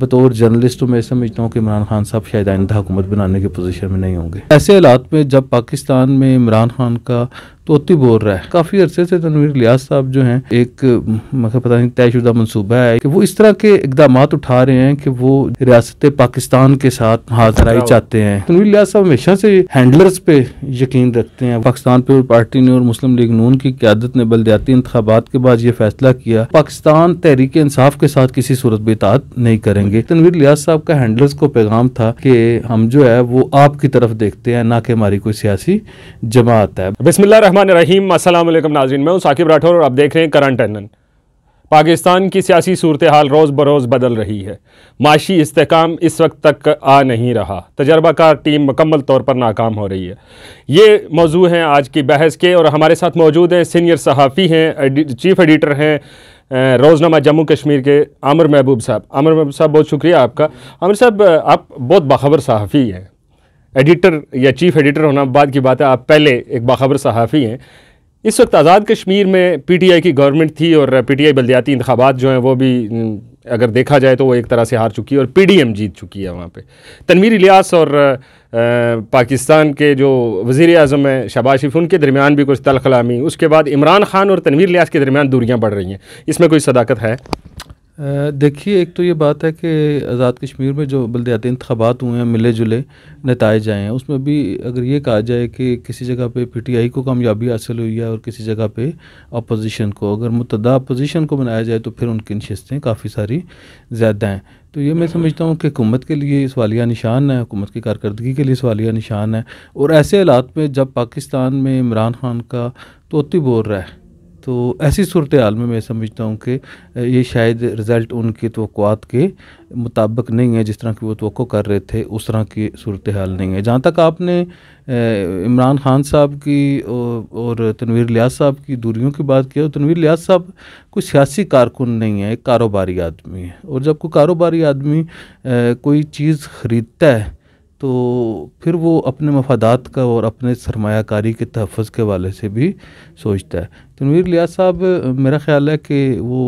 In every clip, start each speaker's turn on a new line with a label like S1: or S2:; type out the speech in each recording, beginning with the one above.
S1: बतौर जर्नलिस्ट मैं समझता हूँ कि इमरान खान साहब शायद आइंदा हुकूमत बनाने के पोजीशन में नहीं होंगे ऐसे हालात में जब पाकिस्तान में इमरान खान का तोती बोल रहा है काफी अरसे से तनवीर लिया साहब जो हैं एक मतलब पता नहीं तयशुदा मनसूबा है कि वो इस तरह के इकदाम उठा रहे हैं कि वो रियासत पाकिस्तान के साथ हाथराई चाहते हैं तनवीर लिया साहब हमेशा से हैंडलर्स पे यकीन रखते हैं पाकिस्तान पीपल पार्टी ने और मुस्लिम लीग नून की क्यादत ने बलदयाती इंतबात के बाद ये फैसला किया पाकिस्तान तहरीक इंसाफ के साथ किसी सूरत में नहीं करेंगे तनवीर लिया साहब का हैंडलर्स को पैगाम था कि हम जो है वो आपकी तरफ देखते हैं ना कि हमारी कोई सियासी जमात है बिस्मिल्ला रहीम असल नाजरीन मैं हूं साकिब राठौर और
S2: आप देख रहे हैं करंट अनन पाकिस्तान की सियासी सूरत हाल रोज़ बरोज़ बदल रही है माशी इसकाम इस वक्त तक आ नहीं रहा तजर्बाकार टीम मुकम्मल तौर पर नाकाम हो रही है ये मौजू हैं आज की बहस के और हमारे साथ मौजूद हैं सीनियर सहाफ़ी हैं चीफ़ एडिटर हैं रोज़नामा जम्मू कश्मीर के आमिर महबूब साहब आमिर महबूब साहब बहुत शुक्रिया आपका आमिर साहब आप बहुत बाखबर सहाफ़ी हैं एडिटर या चीफ एडिटर होना बाद की बात है आप पहले एक बाखबर सहाफ़ी हैं इस वक्त आज़ाद कश्मीर में पीटीआई की गवर्नमेंट थी और पीटीआई बलदियाती इंतबात जो हैं वो भी अगर देखा जाए तो वो एक तरह से हार चुकी है और पीडीएम जीत चुकी है वहाँ पे तनवीर इलियास और आ, पाकिस्तान के जो वज़ी अजम हैं शबाज शरीफ उनके दरमियान भी कुछ तलखलामी उसके बाद इमरान खान और तनवीर लियास के दरमियान दूरियाँ बढ़ रही हैं इसमें कोई सदाकत है
S1: देखिए एक तो ये बात है कि आज़ाद कश्मीर में जो बलदियाती इंतबात हुए हैं मिले जुले नतज आए हैं उसमें भी अगर ये कहा जाए कि किसी जगह पे पीटीआई को कामयाबी हासिल हुई है और किसी जगह पे अपोजिशन को अगर मुतदा अपोजिशन को बनाया जाए तो फिर उनकी नशस्तें काफ़ी सारी ज़्यादा हैं तो ये मैं समझता हूँ कि हुकूमत के लिए सवालिया निशान है हुकूमत की कारकर्दगी के लिए सवालिया निशान है और ऐसे हालात में जब पाकिस्तान में इमरान खान का तोती बोल रहा है तो ऐसी सूरत हाल में मैं समझता हूँ कि ये शायद रिज़ल्ट उनके तोक़ात के मुताबिक नहीं है जिस तरह की वो तो कर रहे थे उस तरह की सूरत हाल नहीं है जहाँ तक आपने इमरान खान साहब की और तनवीर लियाज साहब की दूरियों की बात की और तो तनवीर लियाज साहब कोई सियासी कारकुन नहीं है एक कारोबारी आदमी है और जब कोई कारोबारी आदमी कोई चीज़ ख़रीदता है तो फिर वो अपने मफादात का और अपने सरमाकारी के तहफ़ के वाले से भी सोचता है तनवीर तो लिया साहब मेरा ख्याल है कि वो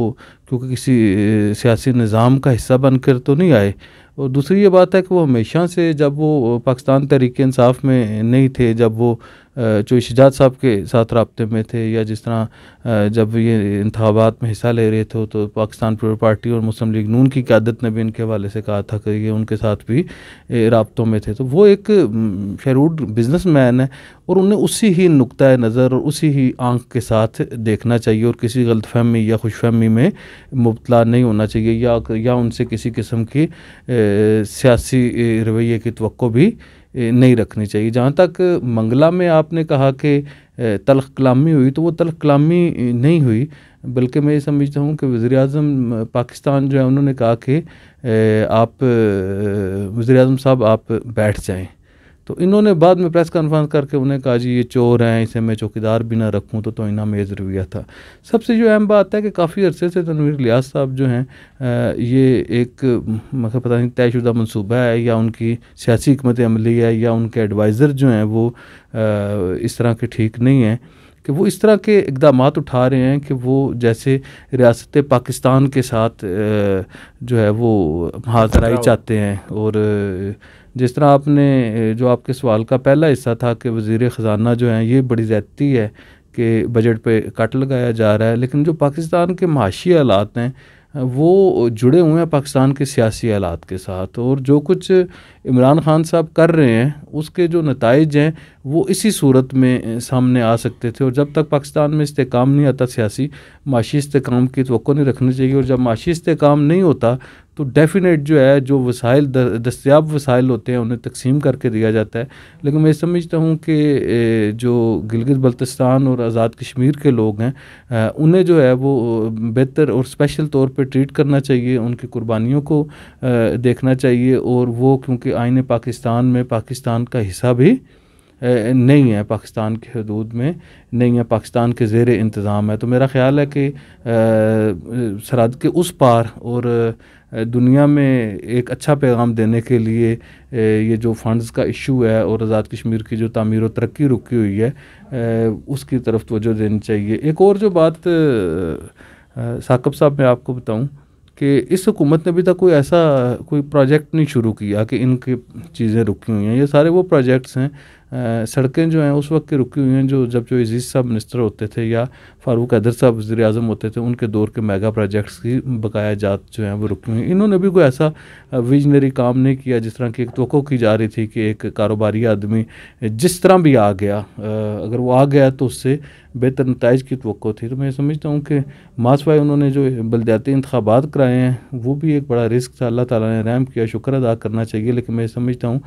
S1: क्योंकि किसी सियासी निज़ाम का हिस्सा बनकर तो नहीं आए और दूसरी ये बात है कि वो हमेशा से जब वो पाकिस्तान तहरीक इंसाफ में नहीं थे जब वो जो शिजात साहब के साथ रबते में थे या जिस तरह जब ये इंतबात में हिस्सा ले रहे थे तो पाकिस्तान पीपल पार्टी और मुस्लिम लीग नून की क्यादत ने भी इनके हवाले से कहा था कि ये उनके साथ भी रबतों में थे तो वो एक शरूड बिजनस मैन है और उन्हें उसी ही नुकतः नज़र और उसी ही आंख के साथ देखना चाहिए और किसी गलत फहमी या खुश फहमी में मुबतला नहीं होना चाहिए या या उनसे किसी किस्म की सियासी रवैये की तो भी नहीं रखनी चाहिए जहाँ तक मंगला में आपने कहा कि तलख कलामी हुई तो वो तलख कलामी नहीं हुई बल्कि मैं ये समझता हूँ कि वज़ी अजम पाकिस्तान जो है उन्होंने कहा कि आप वज़ी अजम साहब आप बैठ जाएँ तो इन्होंने बाद में प्रेस कॉन्फ्रेंस करके उन्हें कहा जी ये चोर हैं इसे मैं चौकीदार भी ना रखूँ तो तो इन्हें ये ज़रूरिया था सबसे जो अहम बात है कि काफ़ी अरसे से तनवीर लियाज साहब जो हैं ये एक मतलब पता नहीं तयशुदा मनसूबा है या उनकी सियासी हमत अमली है या उनके एडवाइज़र जो हैं वो इस तरह के ठीक नहीं हैं कि वो इस तरह के इकदाम उठा रहे हैं कि वो जैसे रियासत पाकिस्तान के साथ जो है वो हाजराई चाहते हैं और जिस तरह आपने जो आपके सवाल का पहला हिस्सा था कि वज़ी ख़जाना जो हैं ये बड़ी ज़्यादती है कि बजट पे कट लगाया जा रहा है लेकिन जो पाकिस्तान के माशी हालात हैं वो जुड़े हुए हैं पाकिस्तान के सियासी हालात के साथ और जो कुछ इमरान खान साहब कर रहे हैं उसके जो नतज हैं वो इसी सूरत में सामने आ सकते थे और जब तक पाकिस्तान में इसकाम नहीं आता सियासी माशी इसकाम की तो नहीं रखनी चाहिए और जब माशी इसकाम नहीं होता तो डेफिनेट जो है जो वसाइल दस्तियाब वसाइल होते हैं उन्हें तकसीम करके दिया जाता है लेकिन मैं समझता हूँ कि जो गिलगित बल्तिस्तान और आज़ाद कश्मीर के लोग हैं उन्हें जो है वो बेहतर और स्पेशल तौर पर ट्रीट करना चाहिए उनकी कुर्बानियों को देखना चाहिए और वो क्योंकि आइन पाकिस्तान में पाकिस्तान का हिस्सा भी नहीं है पाकिस्तान के हदूद में नहीं है पाकिस्तान के जेर इंतज़ाम है तो मेरा ख्याल है कि सरहद के उस पार और दुनिया में एक अच्छा पैगाम देने के लिए ये जो फंड्स का इशू है और आज़ाद कश्मीर की जो तमीर और तरक्की रुकी हुई है उसकी तरफ तोजह देनी चाहिए एक और जो बात साकब साहब मैं आपको बताऊं कि इस हुकूमत ने अभी तक कोई ऐसा कोई प्रोजेक्ट नहीं शुरू किया कि इनकी चीज़ें रुकी हुई हैं ये सारे वो प्रोजेक्ट्स हैं सड़कें जो हैं उस वक्त की रुकी हुई हैं जो जब जो अजीज़ साहब मिनिस्टर होते थे या फारूक हैदर साहब वजी अजम होते थे उनके दौर के मेगा प्रोजेक्ट्स की बकाया जात जो हैं वो रुकी हुई हैं इन्होंने भी कोई ऐसा विजनरी काम नहीं किया जिस तरह की एक तो की जा रही थी कि एक कारोबारी आदमी जिस तरह भी आ गया अगर वो आ गया तो उससे बेहतर नतज की तो थी तो मैं समझता हूँ कि मासवाए उन्होंने जो बलदियाती इंतबात कराए हैं वो भी एक बड़ा रिस्क था अल्लाह ताला ने रैम किया शुक्र अदा करना चाहिए लेकिन मैं समझता हूँ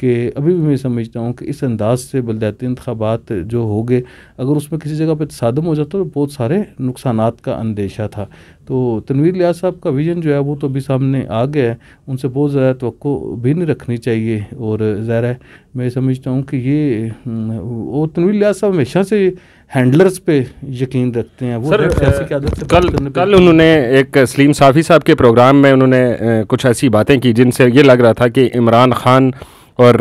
S1: कि अभी भी मैं समझता हूँ कि इस अंदाज से बलदियाती इंतबात जो हो गए अगर उसमें किसी जगह पर तसादम हो जाता तो बहुत सारे नुकसान का अंदेशा था तो तनवीर लिया साहब का विजन जो है वो तो अभी सामने आ गया है उनसे बहुत ज़्यादा तो भी नहीं रखनी चाहिए और ज़रा मैं समझता हूँ कि ये वो तनवीर लिया साहब हमेशा से हैंडलर्स पे यकीन रखते हैं वो सर, है, आ, कल
S2: कल उन्होंने एक सलीम साफ़ी साहब के प्रोग्राम में उन्होंने कुछ ऐसी बातें की जिनसे ये लग रहा था कि इमरान खान और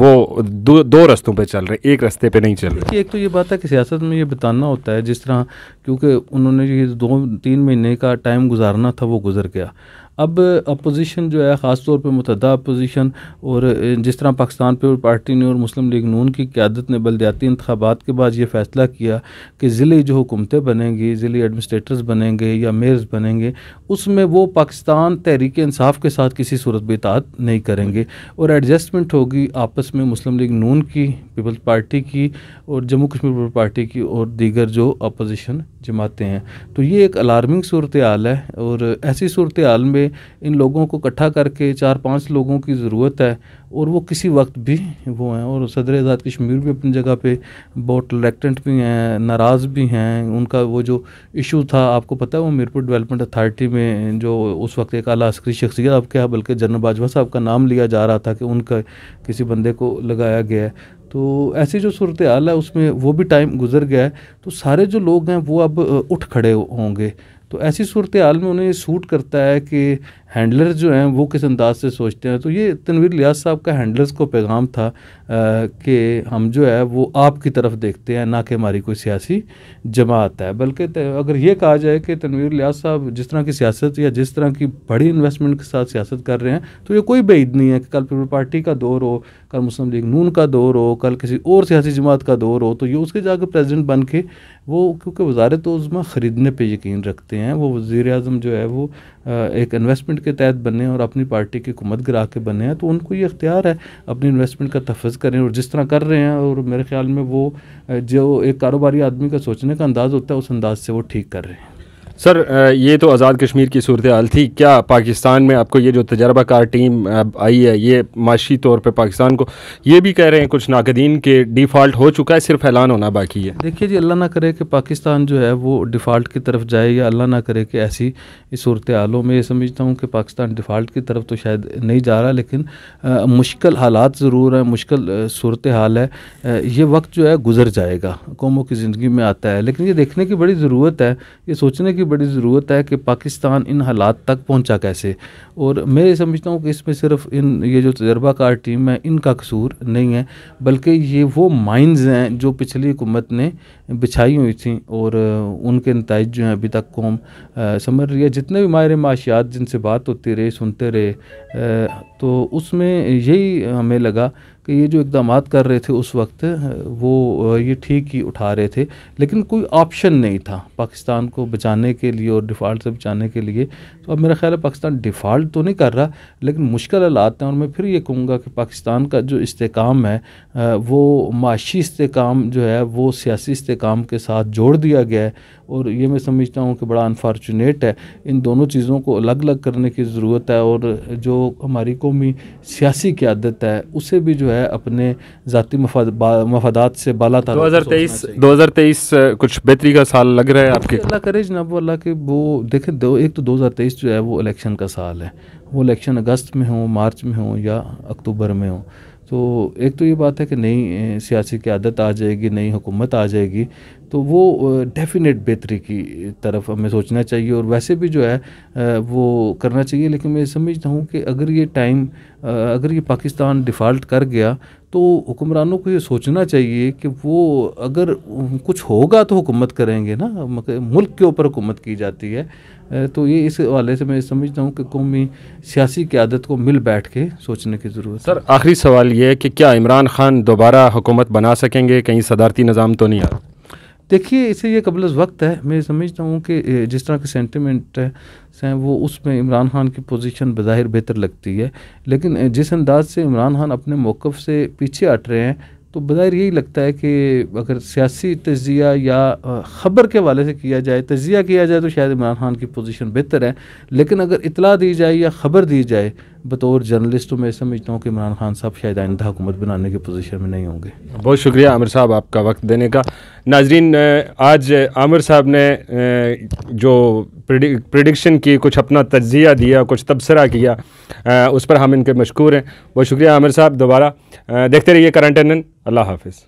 S2: वो दो दो रस्तों पे चल रहे एक रास्ते पे नहीं चल रहे
S1: एक तो ये बात है कि सियासत में ये बताना होता है जिस तरह क्योंकि उन्होंने ये दो तीन महीने का टाइम गुजारना था वो गुजर गया अब अपोजिशन जो है ख़ास तौर पर मतदा अपोजिशन और जिस तरह पाकिस्तान पीपल पार्टी ने और मुस्लिम लीग नून की क्यादत ने बलदियाती इंतबात के बाद ये फ़ैसला किया कि ज़िले जो हुकूमतें बनेंगी ज़िले एडमिनिस्ट्रेटर्स बनेंगे या मेयर्स बनेंगे उसमें वो पाकिस्तान तहरीक इंसाफ के साथ किसी सूरत भी नहीं करेंगे और एडजस्टमेंट होगी आपस में मुस्लिम लीग नून की पीपल्स पार्टी की और जम्मू कश्मीर पीपल पार्टी की और दीगर जो अपोजिशन जमाते हैं तो ये एक अलार्मिंग सूरत हाल है और ऐसी सूरत हाल में इन लोगों को इकट्ठा करके चार पाँच लोगों की ज़रूरत है और वो किसी वक्त भी वो हैं और सदर आज़ाद कश्मीर भी अपनी जगह पे बहुत रिलेक्टेंट भी हैं नाराज़ भी हैं उनका वो जो इशू था आपको पता है वो मीरपुर डेवलपमेंट अथॉरिटी में जो उस वक्त एक अला अस्करी शख्सियत आपके यहाँ बल्कि जनरल बाजवा साहब का नाम लिया जा रहा था कि उनका किसी बंदे को लगाया गया है तो ऐसी जो सूरत हाल है उसमें वो भी टाइम गुजर गया है तो सारे जो लोग हैं वो अब उठ खड़े होंगे तो ऐसी सूरत हाल में उन्हें सूट करता है कि हैंडलर जो हैं वो किस अंदाज से सोचते हैं तो ये तनवीर लियाज साहब का हैंडलर्स को पैगाम था कि हम जो है वो आपकी तरफ देखते हैं ना कि हमारी कोई सियासी जमात है बल्कि अगर ये कहा जाए कि तनवीर लिहाज साहब जिस तरह की सियासत या जिस तरह की बड़ी इन्वेस्टमेंट के साथ सियासत कर रहे हैं तो ये कोई बेद नहीं है कि कल पीपल पार्टी का दौर हो कल मुस्लिम लीग नून का दौर हो कल किसी और सियासी जमात का दौर हो तो ये उसके जाकर प्रेजिडेंट बन के वो क्योंकि वजारत उसमें ख़रीदने पर यकीन रखते हैं वो वज़ी अजम जो है वो एक इन्वेस्टमेंट के तहत बने और अपनी पार्टी की हुकूमत गिरा के बने हैं तो उनको ये अख्तियार है अपनी इन्वेस्टमेंट का तफज बिजनेस करें और जिस तरह कर रहे हैं और मेरे ख्याल में वो जो एक कारोबारी आदमी का सोचने का अंदाज़ होता है उस अंदाज से वो ठीक कर रहे हैं
S2: सर ये तो आज़ाद कश्मीर की सूरत हाल थी क्या पाकिस्तान में आपको ये जो तजर्बाकार टीम आई है ये माशी तौर पे पाकिस्तान को ये भी कह रहे हैं कुछ नाकदीन के डिफ़ाल्ट हो चुका है सिर्फ ऐलान होना बाकी है
S1: देखिए जी अल्लाह ना करे कि पाकिस्तान जो है वो डिफ़ाल्ट की तरफ जाए या अल्लाह ना करे कि ऐसी सूरत हालों में ये समझता हूँ कि पाकिस्तान डिफ़ाल्ट की तरफ तो शायद नहीं जा रहा लेकिन आ, मुश्किल हालात ज़रूर हैं मुश्किल सूरत हाल है ये वक्त जो है गुजर जाएगा कौमों की ज़िंदगी में आता है लेकिन ये देखने की बड़ी ज़रूरत है ये सोचने की की बड़ी ज़रूरत है कि पाकिस्तान इन हालात तक पहुंचा कैसे और मैं समझता हूँ कि इसमें सिर्फ इन ये जो तजर्बाकार टीम है इनका कसूर नहीं है बल्कि ये वो माइंस हैं जो पिछली हुकूमत ने बिछाई हुई थी और उनके नतज जो हैं अभी तक कौम समझ रही है जितने भी माहिर माशियात जिनसे बात होती रही सुनते रहे तो उसमें यही हमें लगा कि ये जो इकदाम कर रहे थे उस वक्त वो ये ठीक ही उठा रहे थे लेकिन कोई ऑप्शन नहीं था पाकिस्तान को बचाने के लिए और डिफ़ाल्ट से बचाने के लिए तो अब मेरा ख्याल है पाकिस्तान डिफ़ाल्ट तो नहीं कर रहा लेकिन मुश्किल हालात हैं और मैं फिर ये कहूँगा कि पाकिस्तान का जो इस्तेकाम है वो माशी इस्तेकाम जो है वो सियासी इस्तेकाम के साथ जोड़ दिया गया है और ये मैं समझता हूँ कि बड़ा अनफॉर्चुनेट है इन दोनों चीज़ों को अलग अलग करने की ज़रूरत है और जो हमारी कौमी सियासी क्यादत है उसे भी जो है अपने ज़ाती मफादात से बाला था दो हज़ार तेईस दो हज़ार तेईस
S2: कुछ बेहतरी का साल लग रहा है
S1: आपके अल्लाह करे जनाब अल्लाह के वो देखें दो एक तो दो हज़ार तेईस जो है वो इलेक्शन का साल है वो इलेक्शन अगस्त में हों मार्च में हों या अक्टूबर में हों तो एक तो ये बात है कि नई सियासी क्यादत आ जाएगी नई हुकूमत आ जाएगी तो वो डेफिनेट बेहतरी की तरफ हमें सोचना चाहिए और वैसे भी जो है वो करना चाहिए लेकिन मैं समझता हूँ कि अगर ये टाइम अगर ये पाकिस्तान डिफ़ाल्ट कर गया तो हुक्मरानों को ये सोचना चाहिए कि वो अगर कुछ होगा तो हुकूमत करेंगे ना मुल्क के ऊपर हुकूमत की जाती है तो ये इस हवाले से मैं समझता हूँ कि कौमी सियासी क्यादत को मिल बैठ के सोचने की ज़रूरत सर
S2: आखिरी सवाल ये है कि क्या इमरान खान दोबारा हुकूमत बना सकेंगे कहीं सदारती निज़ाम तो नहीं आ
S1: देखिए इसे ये कबल वक्त है मैं समझता हूँ कि जिस तरह के सेंटिमेंट हैं वो उसमें इमरान खान की पोजीशन बज़ाहिर बेहतर लगती है लेकिन जिस अंदाज से इमरान खान अपने मौक़ से पीछे हट रहे हैं तो बज़ाहिर यही लगता है कि अगर सियासी तजिया या ख़बर के हवाले से किया जाए तजिया किया जाए तो शायद इमरान खान की पोजीशन बेहतर है लेकिन अगर इतला दी जाए या ख़बर दी जाए बतौर जर्नलिस्ट तो मैं समझता हूँ कि इमरान खान साहब शायद आइंदा हुकूमत बनाने के पोजीशन में नहीं होंगे
S2: बहुत शुक्रिया आमिर साहब आपका वक्त देने का नाजरीन आज आमिर साहब ने जो प्रडिक्शन की कुछ अपना तजिया दिया कुछ तबसरा किया उस पर हम इनके मशहूर हैं बहुत शुक्रिया आमिर साहब दोबारा देखते रहिए करंट एन अल्लाह हाफिज़